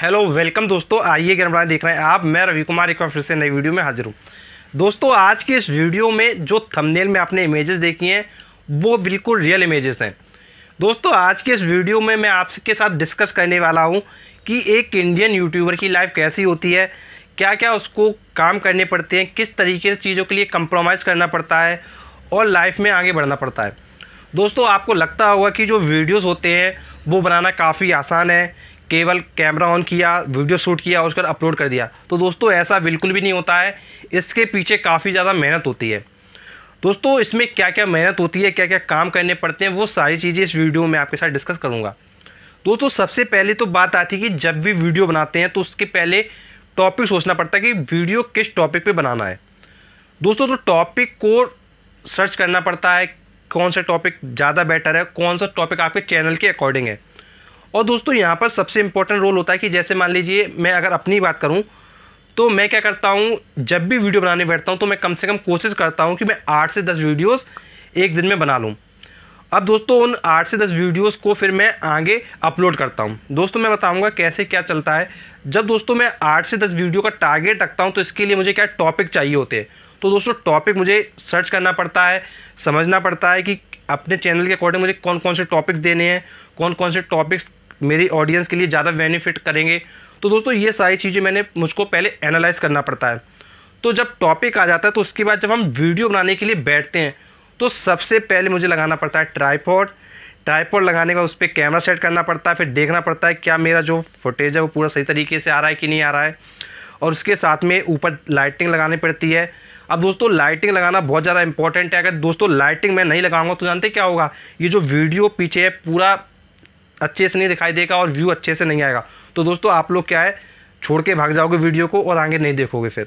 hello welcome दोस्तों आइए camera देख रहे हैं आप मैं रवि कुमार एक बार फिर से नई वीडियो में हाजिर हूँ दोस्तों आज के इस वीडियो में जो थंबनेल में आपने इमेजेस देखी हैं वो बिल्कुल रियल इमेजेस हैं दोस्तों आज के इस वीडियो में मैं आपके साथ डिस्कस करने वाला हूँ कि एक इंडियन यूट्यूबर की लाइफ कैसी होती है क्या क्या उसको काम करने पड़ते हैं किस तरीके से चीज़ों के लिए कंप्रोमाइज़ करना पड़ता है और लाइफ में आगे बढ़ना पड़ता है दोस्तों आपको लगता होगा कि जो वीडियोज़ होते हैं वो बनाना काफ़ी आसान है केवल कैमरा ऑन किया वीडियो शूट किया और उसके बाद अपलोड कर दिया तो दोस्तों ऐसा बिल्कुल भी नहीं होता है इसके पीछे काफ़ी ज़्यादा मेहनत होती है दोस्तों इसमें क्या क्या मेहनत होती है क्या क्या काम करने पड़ते हैं वो सारी चीज़ें इस वीडियो में आपके साथ डिस्कस करूँगा दोस्तों सबसे पहले तो बात आती है कि जब भी वीडियो बनाते हैं तो उसके पहले टॉपिक सोचना पड़ता है कि वीडियो किस टॉपिक पर बनाना है दोस्तों तो टॉपिक को सर्च करना पड़ता है कौन सा टॉपिक ज़्यादा बेटर है कौन सा टॉपिक आपके चैनल के अकॉर्डिंग है और दोस्तों यहाँ पर सबसे इम्पोर्टेंट रोल होता है कि जैसे मान लीजिए मैं अगर अपनी बात करूँ तो मैं क्या करता हूँ जब भी वीडियो बनाने बैठता हूँ तो मैं कम से कम कोशिश करता हूँ कि मैं आठ से दस वीडियोज़ एक दिन में बना लूँ अब दोस्तों उन आठ से दस वीडियोस को फिर मैं आगे अपलोड करता हूँ दोस्तों मैं बताऊँगा कैसे क्या चलता है जब दोस्तों मैं आठ से दस वीडियो का टारगेट रखता हूँ तो इसके लिए मुझे क्या टॉपिक चाहिए होते हैं तो दोस्तों टॉपिक मुझे सर्च करना पड़ता है समझना पड़ता है कि अपने चैनल के अकॉर्डिंग मुझे कौन कौन से टॉपिक्स देने हैं कौन कौन से टॉपिक्स मेरी ऑडियंस के लिए ज़्यादा बेनिफिट करेंगे तो दोस्तों ये सारी चीज़ें मैंने मुझको पहले एनालाइज करना पड़ता है तो जब टॉपिक आ जाता है तो उसके बाद जब हम वीडियो बनाने के लिए बैठते हैं तो सबसे पहले मुझे लगाना पड़ता है ट्राईपॉड ट्राईपॉड लगाने का उस पर कैमरा सेट करना पड़ता है फिर देखना पड़ता है क्या मेरा जो फुटेज है वो पूरा सही तरीके से आ रहा है कि नहीं आ रहा है और उसके साथ में ऊपर लाइटिंग लगानी पड़ती है अब दोस्तों लाइटिंग लगाना बहुत ज़्यादा इंपॉर्टेंट है अगर दोस्तों लाइटिंग मैं नहीं लगाऊंगा तो जानते क्या होगा ये जो वीडियो पीछे है पूरा अच्छे से नहीं दिखाई देगा और व्यू अच्छे से नहीं आएगा तो दोस्तों आप लोग क्या है छोड़ के भाग जाओगे वीडियो को और आगे नहीं देखोगे फिर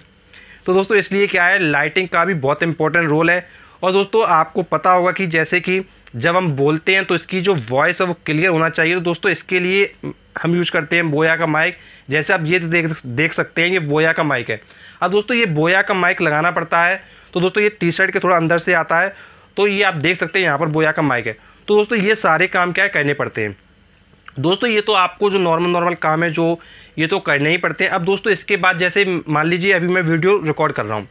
तो दोस्तों इसलिए क्या है लाइटिंग का भी बहुत इंपॉर्टेंट रोल है और दोस्तों आपको पता होगा कि जैसे कि जब हम बोलते हैं तो इसकी जो वॉइस है वो क्लियर होना चाहिए तो दोस्तों इसके लिए हम यूज़ करते हैं बोया का माइक जैसे आप ये देख देख सकते हैं ये बोया का माइक है अब दोस्तों ये बोया का माइक लगाना पड़ता है तो दोस्तों ये टी शर्ट के थोड़ा अंदर से आता है तो ये आप देख सकते हैं यहाँ पर बोया का माइक है तो दोस्तों ये सारे काम क्या है करने पड़ते हैं दोस्तों ये तो आपको जो नॉर्मल नॉर्मल काम है जो ये तो करने ही पड़ते हैं अब दोस्तों इसके बाद जैसे मान लीजिए अभी मैं वीडियो रिकॉर्ड कर रहा हूँ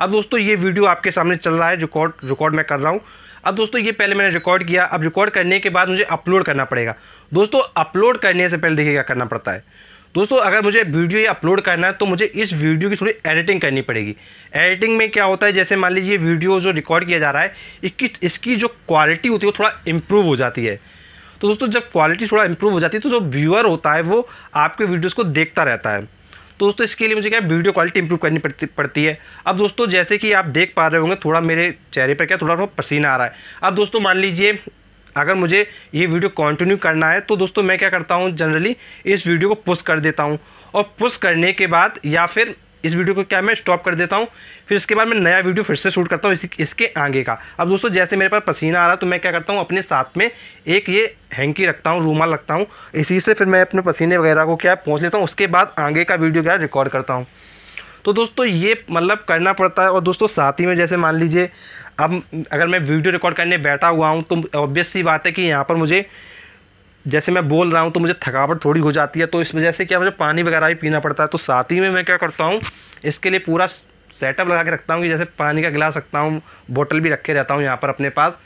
अब दोस्तों ये वीडियो आपके सामने चल रहा है रिकॉर्ड रिकॉर्ड मैं कर रहा हूँ अब दोस्तों ये पहले मैंने रिकॉर्ड किया अब रिकॉर्ड करने के बाद मुझे अपलोड करना पड़ेगा दोस्तों अपलोड करने से पहले देखिए क्या करना पड़ता है दोस्तों अगर मुझे वीडियो ये अपलोड करना है तो मुझे इस वीडियो की थोड़ी एडिटिंग करनी पड़ेगी एडिटिंग में क्या होता है जैसे मान लीजिए वीडियो जो रिकॉर्ड किया जा रहा है इसकी इसकी जो क्वालिटी होती है वो थोड़ा इम्प्रूव हो जाती है तो दोस्तों जब क्वालिटी थोड़ा इम्प्रूव हो जाती है तो जो व्यूअर होता है वो आपके वीडियोज़ को देखता रहता है तो दोस्तों इसके लिए मुझे क्या वीडियो क्वालिटी इंप्रूव करनी पड़ती पड़ती है अब दोस्तों जैसे कि आप देख पा रहे होंगे थोड़ा मेरे चेहरे पर क्या थोड़ा थोड़ा पसीना आ रहा है अब दोस्तों मान लीजिए अगर मुझे ये वीडियो कंटिन्यू करना है तो दोस्तों मैं क्या करता हूँ जनरली इस वीडियो को पुस्ट कर देता हूँ और पुस्ट करने के बाद या फिर इस वीडियो को क्या मैं स्टॉप कर देता हूँ फिर इसके बाद मैं नया वीडियो फिर से शूट करता हूँ इस, इसके आगे का अब दोस्तों जैसे मेरे पास पसीना आ रहा तो मैं क्या करता हूँ अपने साथ में एक ये हैंकी रखता हूँ रूमाल रखता हूँ इसी से फिर मैं अपने पसीने वगैरह को क्या पहुँच लेता हूँ उसके बाद आगे का वीडियो क्या रिकॉर्ड करता हूँ तो दोस्तों ये मतलब करना पड़ता है और दोस्तों साथ ही में जैसे मान लीजिए अब अगर मैं वीडियो रिकॉर्ड करने बैठा हुआ हूँ तो ऑब्वियस सी बात है कि यहाँ पर मुझे जैसे मैं बोल रहा हूँ तो मुझे थकावट थोड़ी हो जाती है तो इस वजह से क्या मुझे पानी वगैरह भी पीना पड़ता है तो साथ ही में मैं क्या करता हूँ इसके लिए पूरा सेटअप लगा के रखता हूँ कि जैसे पानी का गिलास रखता हूँ बोतल भी रखे रहता हूँ यहाँ पर अपने पास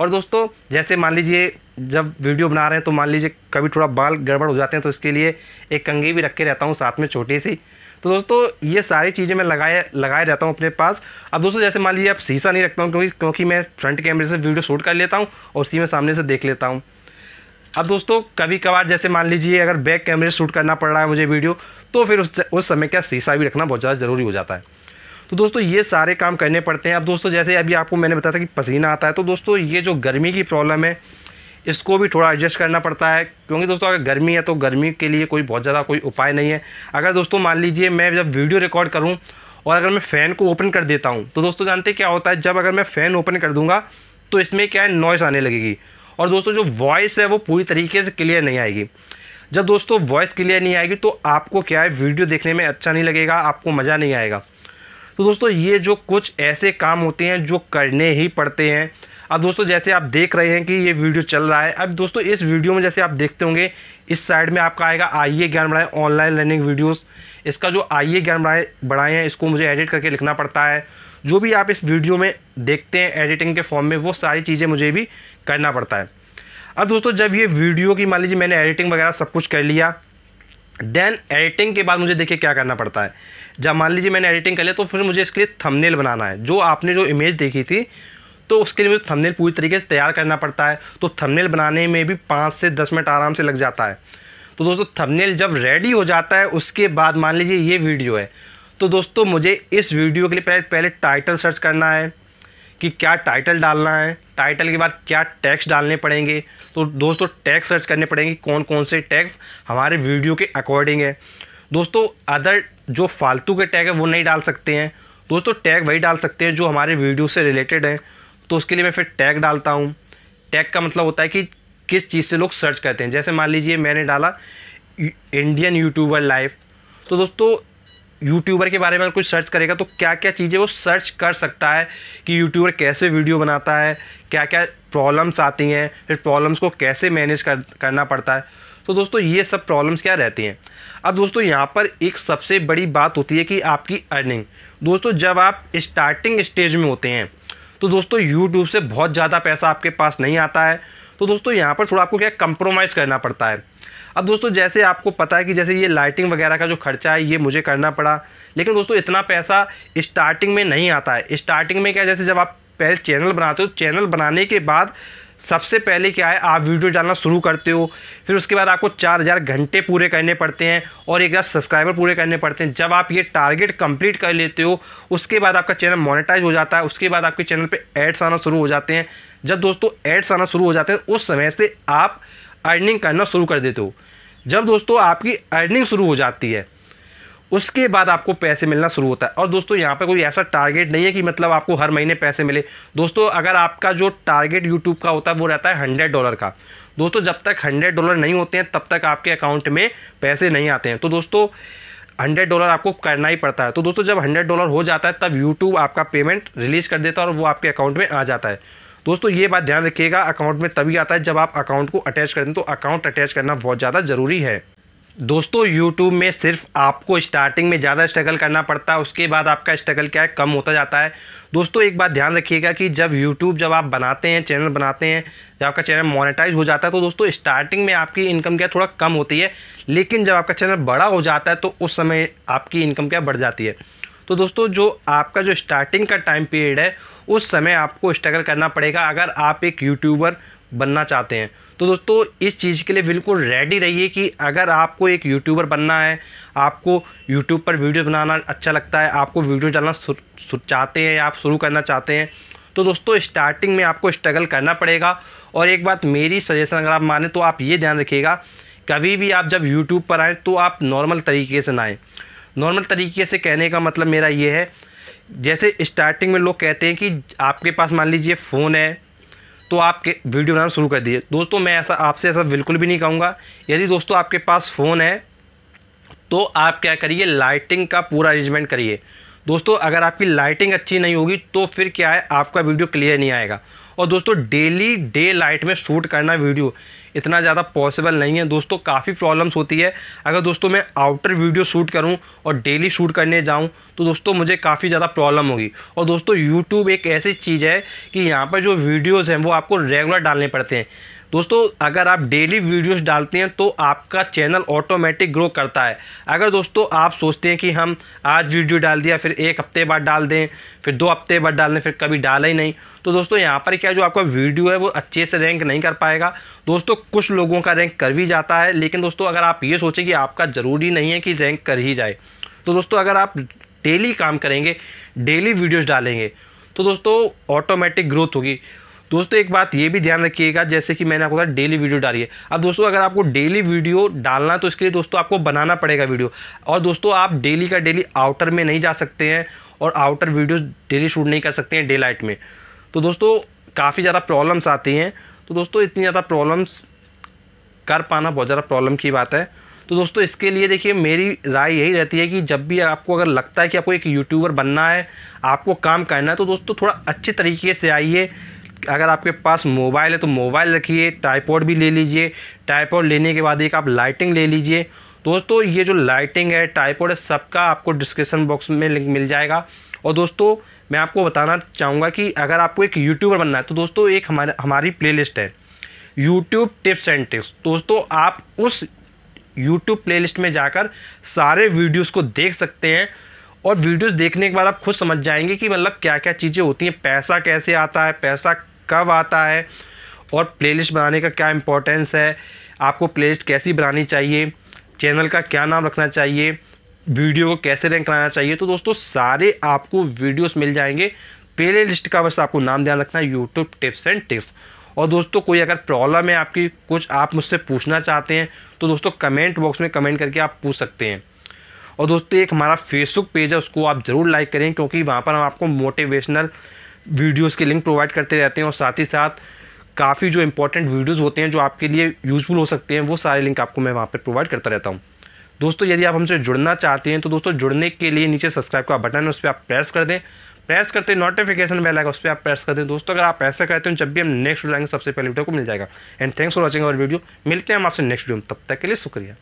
और दोस्तों जैसे मान लीजिए जब वीडियो बना रहे हैं तो मान लीजिए कभी थोड़ा बाल गड़बड़ हो जाते हैं तो इसके लिए एक कंघी भी रख के रहता हूँ साथ में छोटी सी तो दोस्तों ये सारी चीज़ें मैं लगाए लगाए रहता हूँ अपने पास अब दोस्तों जैसे मान लीजिए अब शीशा नहीं रखता हूँ क्योंकि क्योंकि मैं फ्रंट कैमरे से वीडियो शूट कर लेता हूँ और उसी में सामने से देख लेता हूँ अब दोस्तों कभी कभार जैसे मान लीजिए अगर बैक कैमरे शूट करना पड़ रहा है मुझे वीडियो तो फिर उस उस समय क्या शीशा भी रखना बहुत ज़्यादा ज़रूरी हो जाता है तो दोस्तों ये सारे काम करने पड़ते हैं अब दोस्तों जैसे अभी आपको मैंने बताया था कि पसीना आता है तो दोस्तों ये जो गर्मी की प्रॉब्लम है इसको भी थोड़ा एडजस्ट करना पड़ता है क्योंकि दोस्तों अगर गर्मी है तो गर्मी के लिए कोई बहुत ज़्यादा कोई उपाय नहीं है अगर दोस्तों मान लीजिए मैं जब वीडियो रिकॉर्ड करूँ और अगर मैं फ़ैन को ओपन कर देता हूँ तो दोस्तों जानते क्या होता है जब अगर मैं फ़ैन ओपन कर दूँगा तो इसमें क्या है नॉइस आने लगेगी और दोस्तों जो वॉइस है वो पूरी तरीके से क्लियर नहीं आएगी जब दोस्तों वॉइस क्लियर नहीं आएगी तो आपको क्या है वीडियो देखने में अच्छा नहीं लगेगा आपको मज़ा नहीं आएगा तो दोस्तों ये जो कुछ ऐसे काम होते हैं जो करने ही पड़ते हैं अब दोस्तों जैसे आप देख रहे हैं कि ये वीडियो चल रहा है अब दोस्तों इस वीडियो में जैसे आप देखते होंगे इस साइड में आपका आएगा आइए ज्ञान बढ़ाएं ऑनलाइन लर्निंग वीडियोस इसका जो आइए ज्ञान बढ़ाए बढ़ाए हैं इसको मुझे एडिट करके लिखना पड़ता है जो भी आप इस वीडियो में देखते हैं एडिटिंग के फॉर्म में वो सारी चीज़ें मुझे भी करना पड़ता है अब दोस्तों जब ये वीडियो की मान लीजिए मैंने एडिटिंग वगैरह सब कुछ कर लिया देन एडिटिंग के बाद मुझे देखिए क्या करना पड़ता है जब मान लीजिए मैंने एडिटिंग कर लिया तो फिर मुझे इसके लिए थंबनेल बनाना है जो आपने जो इमेज देखी थी तो उसके लिए मुझे थंबनेल पूरी तरीके से तैयार करना पड़ता है तो थंबनेल बनाने में भी पाँच से दस मिनट आराम से लग जाता है तो दोस्तों थंबनेल जब रेडी हो जाता है उसके बाद मान लीजिए ये वीडियो है तो दोस्तों मुझे इस वीडियो के लिए पहले पहले टाइटल सर्च करना है कि क्या टाइटल डालना है टाइटल के बाद क्या टैक्स डालने पड़ेंगे तो दोस्तों टैक्स सर्च करने पड़ेंगे कौन कौन से टैक्स हमारे वीडियो के अकॉर्डिंग है दोस्तों अदर जो फालतू के टैग है वो नहीं डाल सकते हैं दोस्तों टैग वही डाल सकते हैं जो हमारे वीडियो से रिलेटेड हैं तो उसके लिए मैं फिर टैग डालता हूँ टैग का मतलब होता है कि किस चीज़ से लोग सर्च करते हैं जैसे मान लीजिए मैंने डाला इंडियन यूट्यूबर लाइफ तो दोस्तों यूट्यूबर के बारे में कुछ सर्च करेगा तो क्या क्या चीज़ें वो सर्च कर सकता है कि यूट्यूबर कैसे वीडियो बनाता है क्या क्या प्रॉब्लम्स आती हैं फिर प्रॉब्लम्स को कैसे मैनेज कर, करना पड़ता है तो दोस्तों ये सब प्रॉब्लम्स क्या रहती हैं अब दोस्तों यहाँ पर एक सबसे बड़ी बात होती है कि आपकी अर्निंग दोस्तों जब आप स्टार्टिंग स्टेज में होते हैं तो दोस्तों यूट्यूब से बहुत ज़्यादा पैसा आपके पास नहीं आता है तो दोस्तों यहाँ पर थोड़ा आपको क्या कंप्रोमाइज़ करना पड़ता है अब दोस्तों जैसे आपको पता है कि जैसे ये लाइटिंग वगैरह का जो खर्चा है ये मुझे करना पड़ा लेकिन दोस्तों इतना पैसा स्टार्टिंग में नहीं आता है स्टार्टिंग में क्या जैसे जब आप पहले चैनल बनाते हो चैनल बनाने के बाद सबसे पहले क्या है आप वीडियो डालना शुरू करते हो फिर उसके बाद आपको चार हज़ार घंटे पूरे करने पड़ते हैं और एक हज़ार सब्सक्राइबर पूरे करने पड़ते हैं जब आप ये टारगेट कंप्लीट कर लेते हो उसके बाद आपका चैनल मोनेटाइज हो जाता है उसके बाद आपके चैनल पे एड्स आना शुरू हो जाते हैं जब दोस्तों एड्स आना शुरू हो जाते हैं उस समय से आप अर्निंग करना शुरू कर देते हो जब दोस्तों आपकी अर्निंग शुरू हो जाती है उसके बाद आपको पैसे मिलना शुरू होता है और दोस्तों यहाँ पर कोई ऐसा टारगेट नहीं है कि मतलब आपको हर महीने पैसे मिले दोस्तों अगर आपका जो टारगेट यूट्यूब का होता है वो रहता है हंड्रेड डॉलर का दोस्तों जब तक हंड्रेड डॉलर नहीं होते हैं तब तक आपके अकाउंट में पैसे नहीं आते हैं तो दोस्तों हंड्रेड डॉलर आपको करना ही पड़ता है तो दोस्तों जब हंड्रेड डॉलर हो जाता है तब यूट्यूब आपका पेमेंट रिलीज़ कर देता है और वो आपके अकाउंट में आ जाता है दोस्तों ये बात ध्यान रखिएगा अकाउंट में तभी आता है जब आप अकाउंट को अटैच कर दें तो अकाउंट अटैच करना बहुत ज़्यादा ज़रूरी है दोस्तों YouTube में सिर्फ आपको स्टार्टिंग में ज़्यादा स्ट्रगल करना पड़ता है उसके बाद आपका स्ट्रगल क्या है कम होता जाता है दोस्तों एक बात ध्यान रखिएगा कि जब YouTube जब आप बनाते हैं चैनल बनाते हैं जब आपका चैनल मोनेटाइज हो जाता है तो दोस्तों स्टार्टिंग में आपकी इनकम क्या थोड़ा कम होती है लेकिन जब आपका चैनल बड़ा हो जाता है तो उस समय आपकी इनकम क्या बढ़ जाती है तो दोस्तों जो आपका जो स्टार्टिंग का टाइम पीरियड है उस समय आपको स्ट्रगल करना पड़ेगा अगर आप एक यूट्यूबर बनना चाहते हैं तो दोस्तों इस चीज़ के लिए बिल्कुल रेडी रहिए कि अगर आपको एक यूट्यूबर बनना है आपको यूट्यूब पर वीडियो बनाना अच्छा लगता है आपको वीडियो डालना चाहते हैं आप शुरू करना चाहते हैं तो दोस्तों स्टार्टिंग में आपको स्ट्रगल करना पड़ेगा और एक बात मेरी सजेशन अगर आप माने तो आप ये ध्यान रखिएगा कभी भी आप जब यूट्यूब पर आएँ तो आप नॉर्मल तरीके से ना आएँ नॉर्मल तरीके से कहने का मतलब मेरा ये है जैसे स्टार्टिंग में लोग कहते हैं कि आपके पास मान लीजिए फ़ोन है तो आप वीडियो बनाना शुरू कर दीजिए दोस्तों मैं ऐसा आपसे ऐसा बिल्कुल भी नहीं कहूँगा यदि दोस्तों आपके पास फ़ोन है तो आप क्या करिए लाइटिंग का पूरा अरेंजमेंट करिए दोस्तों अगर आपकी लाइटिंग अच्छी नहीं होगी तो फिर क्या है आपका वीडियो क्लियर नहीं आएगा और दोस्तों डेली डे लाइट में शूट करना वीडियो इतना ज़्यादा पॉसिबल नहीं है दोस्तों काफ़ी प्रॉब्लम्स होती है अगर दोस्तों मैं आउटर वीडियो शूट करूँ और डेली शूट करने जाऊँ तो दोस्तों मुझे काफ़ी ज़्यादा प्रॉब्लम होगी और दोस्तों यूट्यूब एक ऐसी चीज़ है कि यहाँ पर जो वीडियोज़ हैं वो आपको रेगुलर डालने पड़ते हैं दोस्तों अगर आप डेली वीडियोस डालते हैं तो आपका चैनल ऑटोमेटिक ग्रो करता है अगर दोस्तों आप सोचते हैं कि हम आज वीडियो डाल दिया फिर एक हफ्ते बाद डाल दें फिर दो हफ्ते बाद डाल दें फिर कभी डाला ही नहीं तो दोस्तों यहाँ पर क्या जो आपका वीडियो है वो अच्छे से रैंक नहीं कर पाएगा दोस्तों कुछ लोगों का रैंक कर भी जाता है लेकिन दोस्तों अगर आप ये सोचें कि आपका ज़रूरी नहीं है कि रैंक कर ही जाए तो दोस्तों अगर आप डेली काम करेंगे डेली वीडियोज़ डालेंगे तो दोस्तों ऑटोमेटिक ग्रोथ होगी दोस्तों एक बात ये भी ध्यान रखिएगा जैसे कि मैंने आपको कहा डेली वीडियो डाली है अब दोस्तों अगर आपको डेली वीडियो डालना तो इसके लिए दोस्तों आपको बनाना पड़ेगा वीडियो और दोस्तों आप डेली का डेली आउटर में नहीं जा सकते हैं और आउटर वीडियो डेली शूट नहीं कर सकते हैं डे लाइट में तो दोस्तों काफ़ी ज़्यादा प्रॉब्लम्स आती हैं तो दोस्तों इतनी ज़्यादा प्रॉब्लम्स कर पाना बहुत ज़्यादा प्रॉब्लम की बात है तो दोस्तों इसके लिए देखिए मेरी राय यही रहती है कि जब भी आपको अगर लगता है कि आपको एक यूट्यूबर बनना है आपको काम करना है तो दोस्तों थोड़ा अच्छे तरीके से आइए अगर आपके पास मोबाइल है तो मोबाइल रखिए ट्राईपोर्ट भी ले लीजिए ट्राईपोर्ट लेने के बाद एक आप लाइटिंग ले लीजिए दोस्तों ये जो लाइटिंग है टाइपोड है सबका आपको डिस्क्रिप्सन बॉक्स में लिंक मिल जाएगा और दोस्तों मैं आपको बताना चाहूँगा कि अगर आपको एक यूट्यूबर बनना है तो दोस्तों एक हमारे हमारी प्ले है यूट्यूब टिप्स एंड टिप्स दोस्तों आप उस यूट्यूब प्ले में जाकर सारे वीडियोज़ को देख सकते हैं और वीडियोस देखने के बाद आप खुद समझ जाएंगे कि मतलब क्या क्या चीज़ें होती हैं पैसा कैसे आता है पैसा कब आता है और प्लेलिस्ट बनाने का क्या इम्पोर्टेंस है आपको प्लेलिस्ट कैसी बनानी चाहिए चैनल का क्या नाम रखना चाहिए वीडियो को कैसे रैंक कराना चाहिए तो दोस्तों सारे आपको वीडियोस मिल जाएंगे प्ले लिस्ट का बस आपको नाम ध्यान रखना है यूट्यूब टिप्स एंड टिक्स और दोस्तों कोई अगर प्रॉब्लम है आपकी कुछ आप मुझसे पूछना चाहते हैं तो दोस्तों कमेंट बॉक्स में कमेंट करके आप पूछ सकते हैं और दोस्तों एक हमारा फेसबुक पेज है उसको आप ज़रूर लाइक करें क्योंकि वहाँ पर हम आपको मोटिवेशनल वीडियोस के लिंक प्रोवाइड करते रहते हैं और साथ ही साथ काफ़ी जो इंपॉर्टेंट वीडियोस होते हैं जो आपके लिए यूजफुल हो सकते हैं वो सारे लिंक आपको मैं वहाँ पर प्रोवाइड करता रहता हूँ दोस्तों यदि आप हमसे जुड़ना चाहते हैं तो दोस्तों जुड़ने के लिए नीचे सब्सक्राइब का बटन है उस पर आप प्रेस कर दें प्रेस करते नोटिफिकेशन बेल आएगा उस पर आप प्रेस कर दें दोस्तों अगर आप ऐसा करते हैं जब भी हम नेक्स्ट वीडियो आएंगे सबसे पहले वीडियो को मिल जाएगा एंड थैंक्स फॉर वॉचिंग और वीडियो मिलते हैं हम आपसे नेक्स्ट वीडियो में तब तक के लिए शुक्रिया